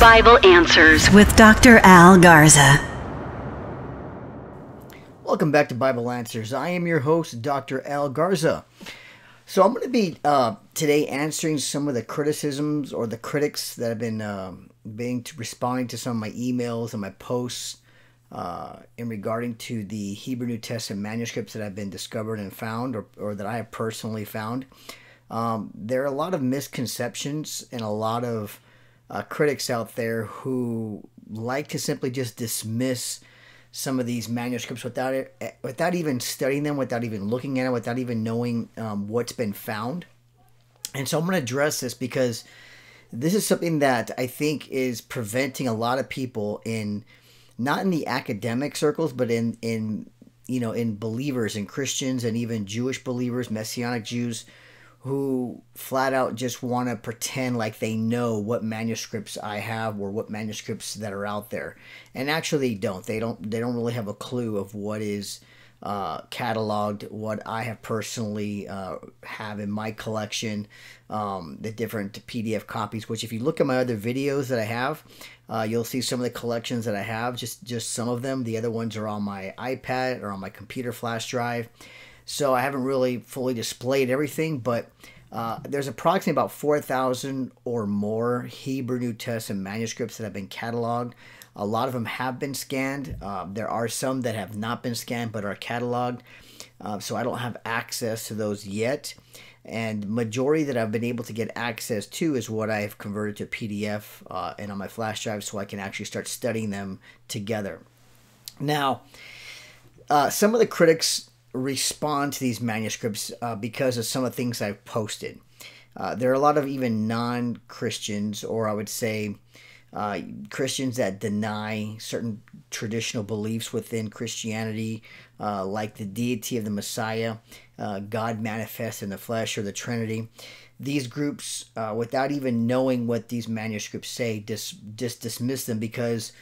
Bible Answers with Dr. Al Garza. Welcome back to Bible Answers. I am your host, Dr. Al Garza. So I'm going to be uh, today answering some of the criticisms or the critics that have been uh, being to responding to some of my emails and my posts uh, in regarding to the Hebrew New Testament manuscripts that have been discovered and found, or, or that I have personally found. Um, there are a lot of misconceptions and a lot of uh, critics out there who like to simply just dismiss some of these manuscripts without it, eh, without even studying them, without even looking at it, without even knowing um, what's been found. And so I'm going to address this because this is something that I think is preventing a lot of people in not in the academic circles, but in in you know in believers and Christians and even Jewish believers, Messianic Jews who flat out just want to pretend like they know what manuscripts I have or what manuscripts that are out there, and actually don't. They don't. They don't really have a clue of what is uh, cataloged, what I have personally uh, have in my collection, um, the different PDF copies. Which, if you look at my other videos that I have, uh, you'll see some of the collections that I have. Just just some of them. The other ones are on my iPad or on my computer flash drive so I haven't really fully displayed everything, but uh, there's approximately about 4,000 or more Hebrew New Testament manuscripts that have been cataloged. A lot of them have been scanned. Uh, there are some that have not been scanned but are cataloged, uh, so I don't have access to those yet. And majority that I've been able to get access to is what I've converted to PDF uh, and on my flash drive, so I can actually start studying them together. Now, uh, some of the critics respond to these manuscripts uh, because of some of the things I've posted. Uh, there are a lot of even non Christians, or I would say uh, Christians that deny certain traditional beliefs within Christianity, uh, like the deity of the Messiah, uh, God manifest in the flesh, or the Trinity. These groups, uh, without even knowing what these manuscripts say, dis- just dismiss them because,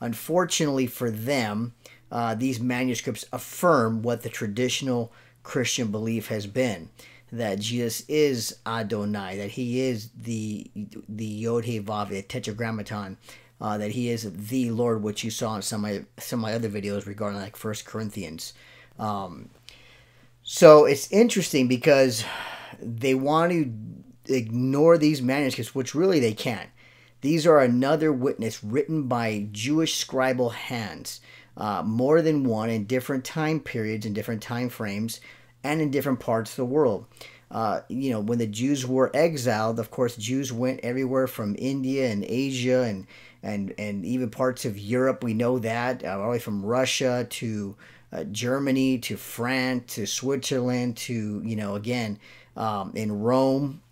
unfortunately for them, uh, these manuscripts affirm what the traditional Christian belief has been that Jesus is Adonai, that he is the the Yod He Vav, the Tetragrammaton, uh, that he is the Lord, which you saw in some of my, some of my other videos regarding like First Corinthians. Um, so it's interesting because they want to ignore these manuscripts, which really they can't. These are another witness written by Jewish scribal hands uh, more than one in different time periods and different time frames and in different parts of the world. Uh, you know, when the Jews were exiled, of course, Jews went everywhere from India and Asia and and and even parts of Europe. We know that uh, all the way from Russia to uh, Germany to France to Switzerland to you know again um, in Rome.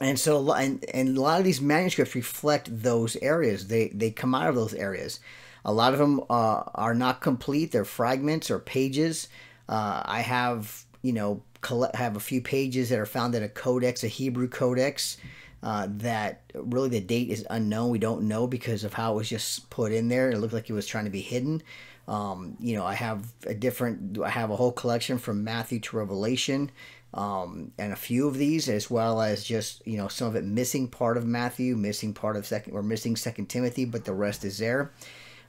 And so, and, and a lot of these manuscripts reflect those areas. They they come out of those areas. A lot of them uh, are not complete; they're fragments or pages. Uh, I have you know collect, have a few pages that are found in a codex, a Hebrew codex. Uh, that really the date is unknown. We don't know because of how it was just put in there. It looked like it was trying to be hidden. Um, you know, I have a different, I have a whole collection from Matthew to Revelation, um, and a few of these, as well as just you know some of it missing part of Matthew, missing part of second or missing Second Timothy, but the rest is there.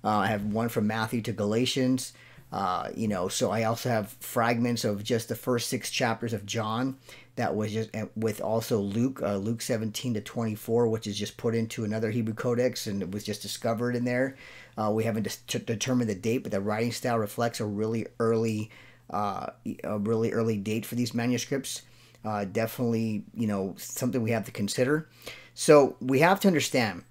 Uh, I have one from Matthew to Galatians. Uh, you know, so I also have fragments of just the first six chapters of John. That was just with also Luke, uh, Luke 17 to 24, which is just put into another Hebrew codex and it was just discovered in there. Uh, we haven't de determined the date, but the writing style reflects a really early, uh, a really early date for these manuscripts. Uh, definitely, you know, something we have to consider. So we have to understand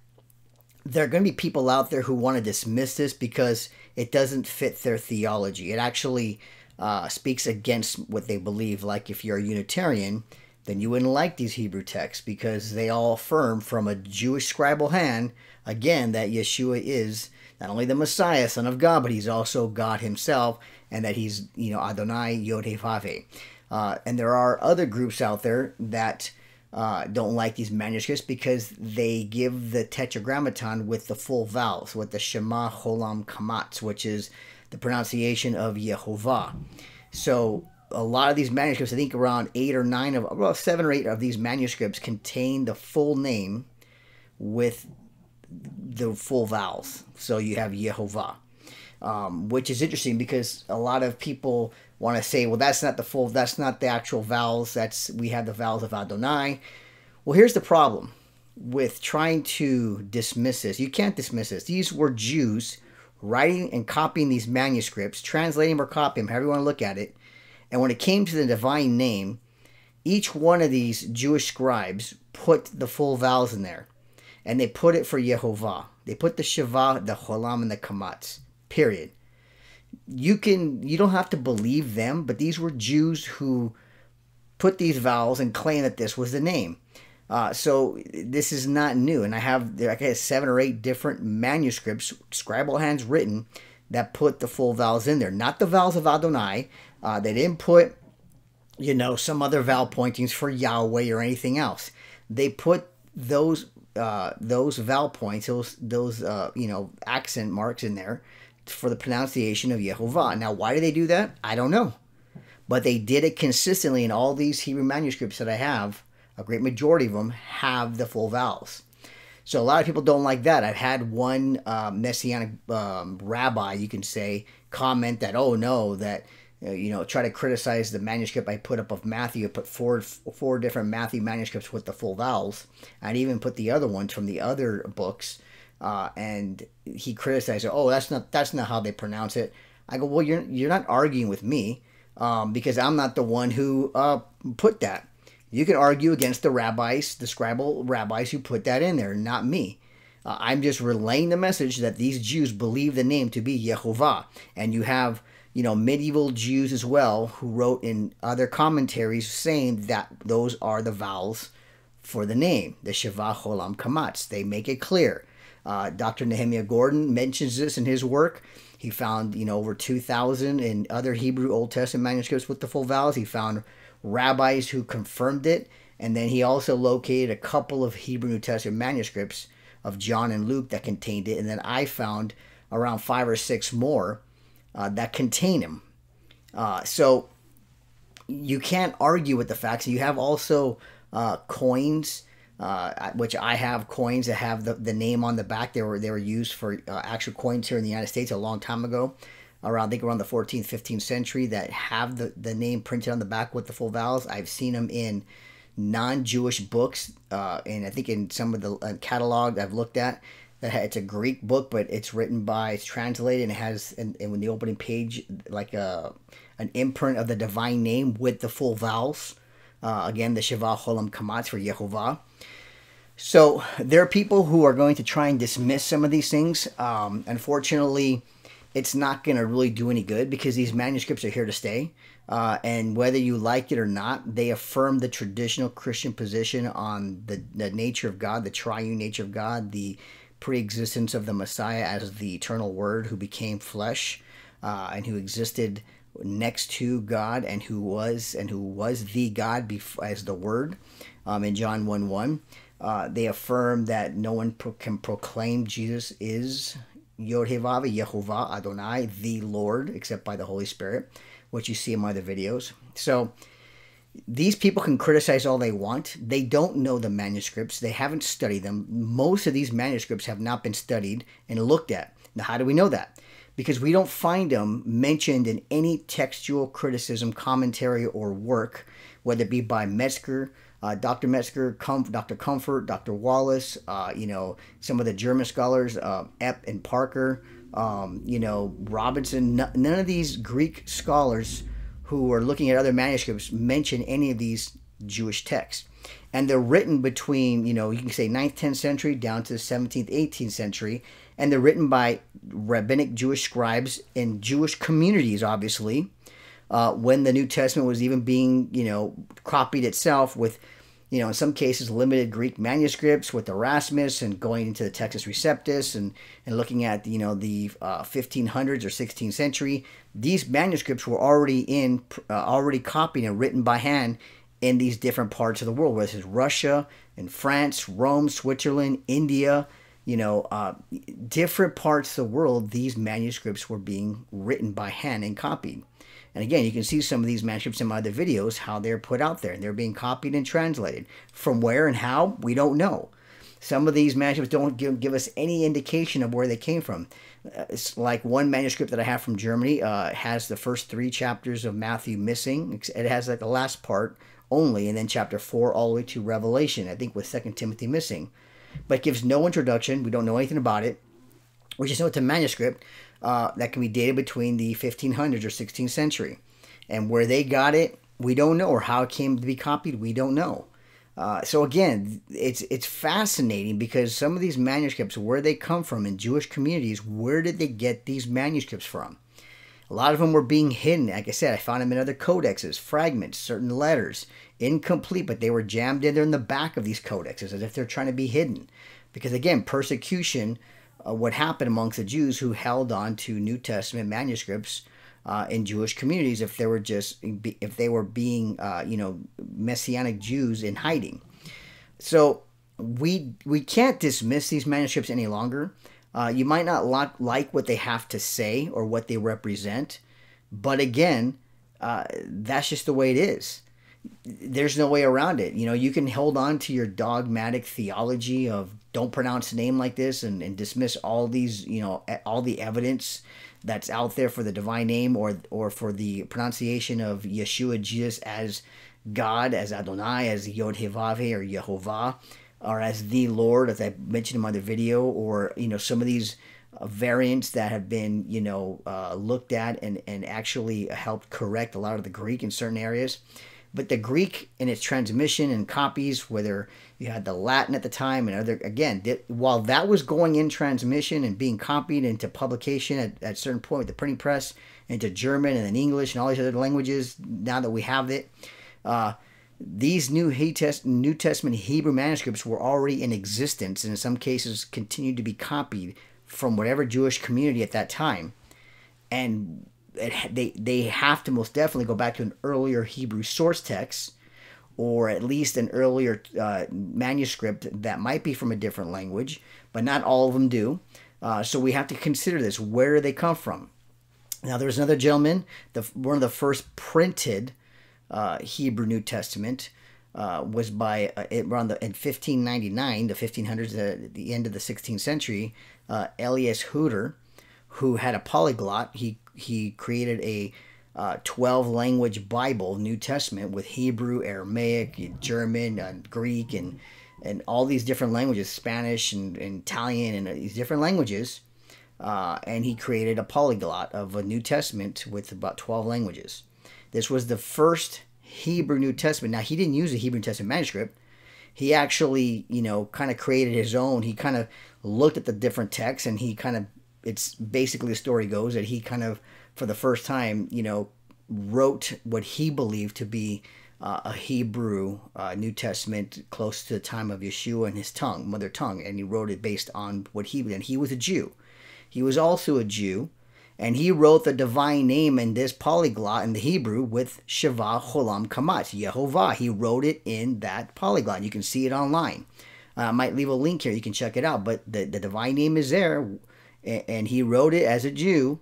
there are going to be people out there who want to dismiss this because it doesn't fit their theology. It actually uh, speaks against what they believe. Like if you're a Unitarian, then you wouldn't like these Hebrew texts because they all affirm from a Jewish scribal hand, again, that Yeshua is not only the Messiah, Son of God, but he's also God himself, and that he's, you know, Adonai Yodevave. Uh, and there are other groups out there that uh, don't like these manuscripts because they give the tetragrammaton with the full vowels, with the Shema Holam Kamatz, which is the pronunciation of Yehovah. So a lot of these manuscripts, I think around eight or nine of, well, seven or eight of these manuscripts contain the full name with the full vowels. So you have Yehovah, um, which is interesting because a lot of people want to say, well, that's not the full, that's not the actual vowels. That's we have the vowels of Adonai. Well, here's the problem with trying to dismiss this. You can't dismiss this. These were Jews writing and copying these manuscripts, translating or copying, however you want to look at it. And when it came to the divine name, each one of these Jewish scribes put the full vowels in there. And they put it for Yehovah. They put the Shiva, the Holam, and the Kamatz. Period you can you don't have to believe them, but these were Jews who put these vowels and claim that this was the name. Uh, so this is not new, and I have like I guess seven or eight different manuscripts, scribal hands written, that put the full vowels in there, not the vowels of Adonai. Uh, they didn't put, you know, some other vowel pointings for Yahweh or anything else. They put those uh, those vowel points, those those uh, you know accent marks in there for the pronunciation of Yehovah. Now, why do they do that? I don't know. But they did it consistently in all these Hebrew manuscripts that I have. A great majority of them have the full vowels. So a lot of people don't like that. I've had one uh, messianic um, rabbi, you can say, comment that, oh no, that uh, you know, try to criticize the manuscript I put up of Matthew. I put four four different Matthew manuscripts with the full vowels, I'd even put the other ones from the other books uh, and he criticized her. Oh, that's not that's not how they pronounce it. I go, well, you're you're not arguing with me um, because I'm not the one who uh, put that. You can argue against the rabbis, the scribal rabbis who put that in there, not me. Uh, I'm just relaying the message that these Jews believe the name to be Yehovah, and you have you know medieval Jews as well who wrote in other commentaries saying that those are the vowels for the name, the Sheva Cholam Kamatz. They make it clear uh, Dr. Nehemiah Gordon mentions this in his work. He found, you know, over 2,000 in other Hebrew Old Testament manuscripts with the full vowels. He found rabbis who confirmed it. And then he also located a couple of Hebrew New Testament manuscripts of John and Luke that contained it. And then I found around five or six more uh, that contain him. Uh, so you can't argue with the facts. You have also uh, coins uh, which I have coins that have the, the name on the back. They were they were used for uh, actual coins here in the United States a long time ago, around I think around the 14th, 15th century that have the, the name printed on the back with the full vowels. I've seen them in non-Jewish books, uh, and I think in some of the uh, catalog I've looked at. That it's a Greek book, but it's written by, it's translated, and it has, and, and when the opening page, like a, uh, an imprint of the divine name with the full vowels uh, again, the Shiva Cholam Kamatz for Yehovah. So there are people who are going to try and dismiss some of these things. Um, unfortunately, it's not going to really do any good because these manuscripts are here to stay. Uh, and whether you like it or not, they affirm the traditional Christian position on the, the nature of God, the triune nature of God, the preexistence of the Messiah as the eternal Word who became flesh uh, and who existed next to God and who was and who was the God before, as the Word um, in John 1 1. Uh, they affirm that no one pro can proclaim Jesus is Yehovah, Yehovah Adonai, the Lord, except by the Holy Spirit, which you see in my other videos. So these people can criticize all they want. They don't know the manuscripts. They haven't studied them. Most of these manuscripts have not been studied and looked at. Now, how do we know that? because we don't find them mentioned in any textual criticism, commentary, or work, whether it be by Metzger, uh, Dr. Metzger, Dr. Comfort, Dr. Wallace, uh, you know, some of the German scholars, uh, Epp and Parker, um, you know, Robinson. none of these Greek scholars who are looking at other manuscripts mention any of these Jewish texts and they're written between you know you can say 9th 10th century down to the 17th 18th century and they're written by rabbinic jewish scribes in jewish communities obviously uh, when the new testament was even being you know copied itself with you know in some cases limited greek manuscripts with erasmus and going into the Texas receptus and, and looking at you know the uh, 1500s or 16th century these manuscripts were already in uh, already copied and written by hand in these different parts of the world, whether it's Russia and France, Rome, Switzerland, India, you know, uh, different parts of the world, these manuscripts were being written by hand and copied. And again, you can see some of these manuscripts in my other videos, how they're put out there. And they're being copied and translated. From where and how, we don't know. Some of these manuscripts don't give, give us any indication of where they came from. Uh, it's like one manuscript that I have from Germany uh, has the first three chapters of Matthew missing. It has like the last part only, and then chapter 4 all the way to Revelation, I think with 2 Timothy missing. But gives no introduction. We don't know anything about it. We just know it's a manuscript uh, that can be dated between the 1500s or 16th century. And where they got it, we don't know, or how it came to be copied, we don't know. Uh, so again, it's it's fascinating because some of these manuscripts, where they come from in Jewish communities, where did they get these manuscripts from? A lot of them were being hidden. Like I said, I found them in other codexes, fragments, certain letters, incomplete, but they were jammed in there in the back of these codexes as if they're trying to be hidden. Because again, persecution, uh, what happened amongst the Jews who held on to New Testament manuscripts uh, in Jewish communities if they were just if they were being uh, you know messianic Jews in hiding. So we we can't dismiss these manuscripts any longer. Uh, you might not like what they have to say or what they represent, but again, uh, that's just the way it is. There's no way around it. You know, you can hold on to your dogmatic theology of don't pronounce a name like this and, and dismiss all these, you know, all the evidence that's out there for the divine name or or for the pronunciation of Yeshua Jesus as God, as Adonai, as Yod Hevaveh or Yehovah or as the Lord, as I mentioned in my other video, or you know some of these uh, variants that have been you know uh, looked at and and actually helped correct a lot of the Greek in certain areas. But the Greek in its transmission and copies, whether you had the Latin at the time and other, again, th while that was going in transmission and being copied into publication at, at certain point with the printing press, into German and then English and all these other languages, now that we have it, uh, these new New Testament Hebrew manuscripts were already in existence and in some cases continued to be copied from whatever Jewish community at that time. And it, they, they have to most definitely go back to an earlier Hebrew source text or at least an earlier uh, manuscript that might be from a different language, but not all of them do. Uh, so we have to consider this. Where do they come from? Now, there's another gentleman, the, one of the first printed uh, Hebrew New Testament uh, was by uh, around the in 1599, the 1500s, the, uh, the end of the 16th century, uh, Elias Hooter, who had a polyglot, he he created a uh, 12 language Bible, New Testament, with Hebrew, Aramaic, German, and Greek, and and all these different languages, Spanish and, and Italian, and these different languages. and he created a polyglot of a New Testament with about 12 languages. This was the first Hebrew New Testament. Now, he didn't use a Hebrew Testament manuscript. He actually, you know, kind of created his own. He kind of looked at the different texts and he kind of, it's basically the story goes that he kind of, for the first time, you know, wrote what he believed to be uh, a Hebrew uh, New Testament close to the time of Yeshua and his tongue, mother tongue. And he wrote it based on what he, and he was a Jew. He was also a Jew and he wrote the divine name in this polyglot in the Hebrew with Shiva Cholam Kamat, Yehovah. He wrote it in that polyglot. You can see it online. Uh, I might leave a link here. You can check it out. But the, the divine name is there, and, and he wrote it as a Jew,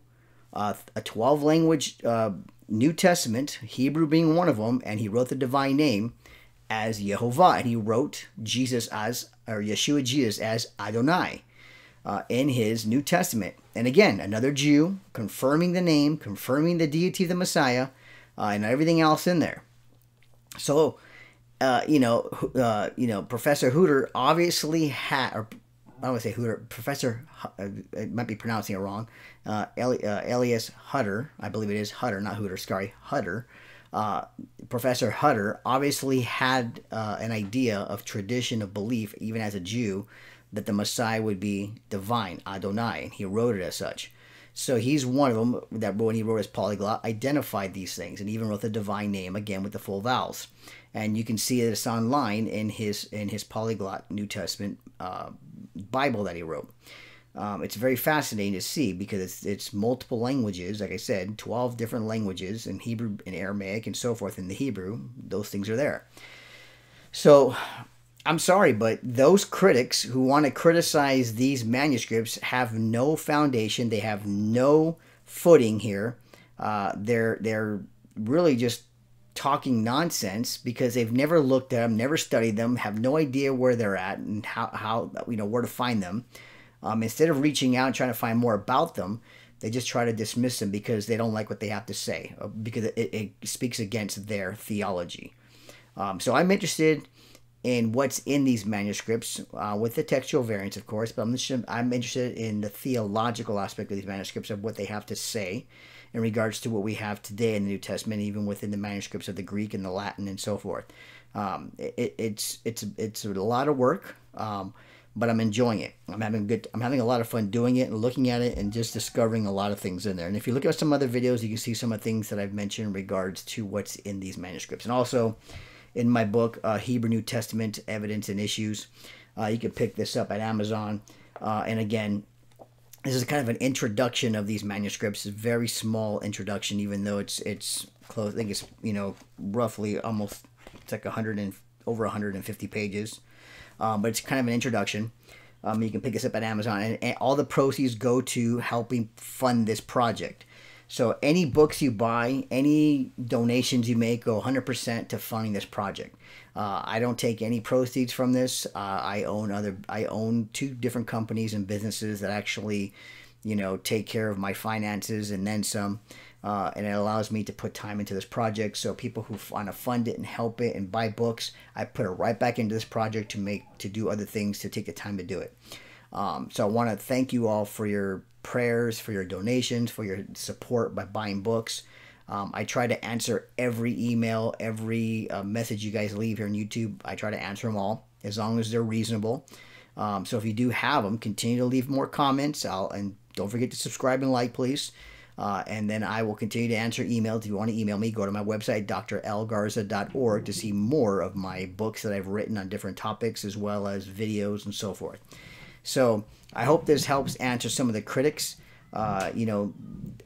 uh, a 12 language uh, New Testament, Hebrew being one of them, and he wrote the divine name as Yehovah, and he wrote Jesus as, or Yeshua Jesus as Adonai uh, in his New Testament. And again, another Jew confirming the name, confirming the deity of the Messiah, uh, and everything else in there. So, uh, you know, uh, you know, Professor Hooter obviously had, or I want to say Hooter, Professor, uh, I might be pronouncing it wrong, Ali uh, Elias Hutter, I believe it is Hutter, not Hooter, sorry, Hutter. Uh, Professor Hutter obviously had uh, an idea of tradition of belief, even as a Jew, that the Messiah would be divine, Adonai, and he wrote it as such. So he's one of them that when he wrote his polyglot identified these things and even wrote the divine name again with the full vowels. And you can see this online in his in his polyglot New Testament uh, Bible that he wrote. Um, it's very fascinating to see because it's, it's multiple languages, like I said, 12 different languages in Hebrew and Aramaic and so forth in the Hebrew. Those things are there. So I'm sorry, but those critics who want to criticize these manuscripts have no foundation. They have no footing here. Uh, they're they're really just talking nonsense because they've never looked at them, never studied them, have no idea where they're at and how how you know where to find them. Um, instead of reaching out and trying to find more about them, they just try to dismiss them because they don't like what they have to say uh, because it, it speaks against their theology. Um, so I'm interested in what's in these manuscripts, uh, with the textual variants, of course, but I'm, I'm interested in the theological aspect of these manuscripts, of what they have to say in regards to what we have today in the New Testament, even within the manuscripts of the Greek and the Latin and so forth. Um, it, it's it's it's a lot of work, um, but I'm enjoying it. I'm having good. I'm having a lot of fun doing it and looking at it and just discovering a lot of things in there. And if you look at some other videos, you can see some of the things that I've mentioned in regards to what's in these manuscripts. And also, in my book, uh, Hebrew New Testament Evidence and Issues. Uh, you can pick this up at Amazon. Uh, and again, this is kind of an introduction of these manuscripts. It's a very small introduction, even though it's it's close. I think it's you know roughly almost it's like 100 and over 150 pages, um, but it's kind of an introduction. Um, you can pick this up at Amazon, and, and all the proceeds go to helping fund this project. So any books you buy, any donations you make, go 100% to funding this project. Uh, I don't take any proceeds from this. Uh, I own other. I own two different companies and businesses that actually, you know, take care of my finances and then some. Uh, and it allows me to put time into this project. So people who want to fund it and help it and buy books, I put it right back into this project to make to do other things to take the time to do it. Um, so I want to thank you all for your prayers, for your donations, for your support by buying books. Um, I try to answer every email, every uh, message you guys leave here on YouTube. I try to answer them all as long as they're reasonable. Um, so if you do have them, continue to leave more comments. I'll, and don't forget to subscribe and like, please. Uh, and then I will continue to answer emails. If you want to email me, go to my website, drlgarza.org, to see more of my books that I've written on different topics, as well as videos and so forth. So, I hope this helps answer some of the critics. Uh, you know,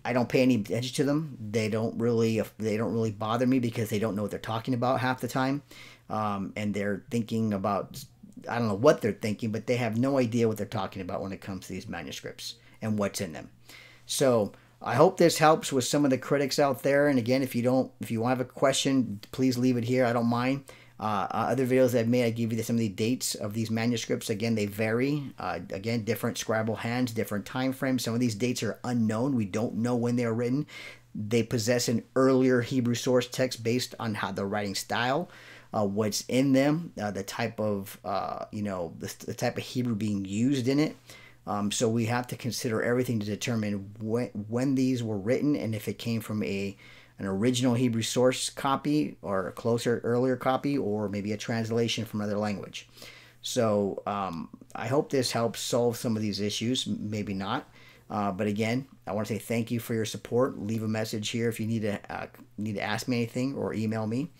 I don't pay any attention to them. They don't really they don't really bother me because they don't know what they're talking about half the time, um, and they're thinking about I don't know what they're thinking, but they have no idea what they're talking about when it comes to these manuscripts and what's in them. So I hope this helps with some of the critics out there. And again, if you don't, if you have a question, please leave it here. I don't mind. Uh, other videos I've made, I give you some of the dates of these manuscripts. Again, they vary. Uh, again, different Scrabble hands, different time frames. Some of these dates are unknown. We don't know when they are written. They possess an earlier Hebrew source text based on how the writing style, uh, what's in them, uh, the type of uh, you know the, the, type of Hebrew being used in it. Um, so we have to consider everything to determine when when these were written and if it came from a an original Hebrew source copy or a closer earlier copy or maybe a translation from another language. So um, I hope this helps solve some of these issues, maybe not. Uh, but again, I want to say thank you for your support. Leave a message here if you need to uh, need to ask me anything or email me.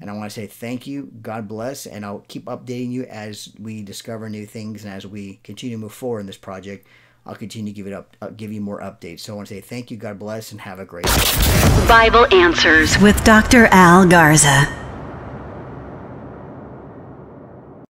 And I want to say thank you. God bless, and I'll keep updating you as we discover new things and as we continue to move forward in this project. I'll continue to give it up, I'll uh, give you more updates. So I want to say thank you, God bless, and have a great day. Bible Answers with Dr. Al Garza.